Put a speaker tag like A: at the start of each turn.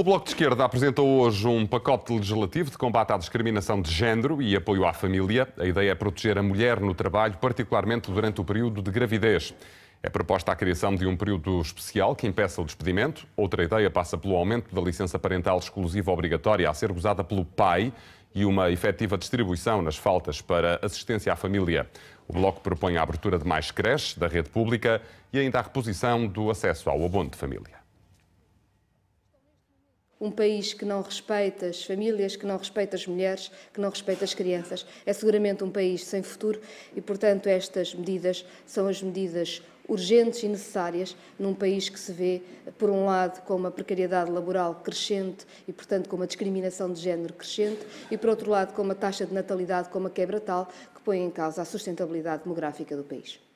A: O Bloco de Esquerda apresentou hoje um pacote legislativo de combate à discriminação de género e apoio à família. A ideia é proteger a mulher no trabalho, particularmente durante o período de gravidez. É proposta a criação de um período especial que impeça o despedimento. Outra ideia passa pelo aumento da licença parental exclusiva obrigatória a ser gozada pelo pai e uma efetiva distribuição nas faltas para assistência à família. O Bloco propõe a abertura de mais creches da rede pública e ainda a reposição do acesso ao abono de família
B: um país que não respeita as famílias, que não respeita as mulheres, que não respeita as crianças. É seguramente um país sem futuro e, portanto, estas medidas são as medidas urgentes e necessárias num país que se vê, por um lado, com uma precariedade laboral crescente e, portanto, com uma discriminação de género crescente, e, por outro lado, com uma taxa de natalidade com uma quebra tal que põe em causa a sustentabilidade demográfica do país.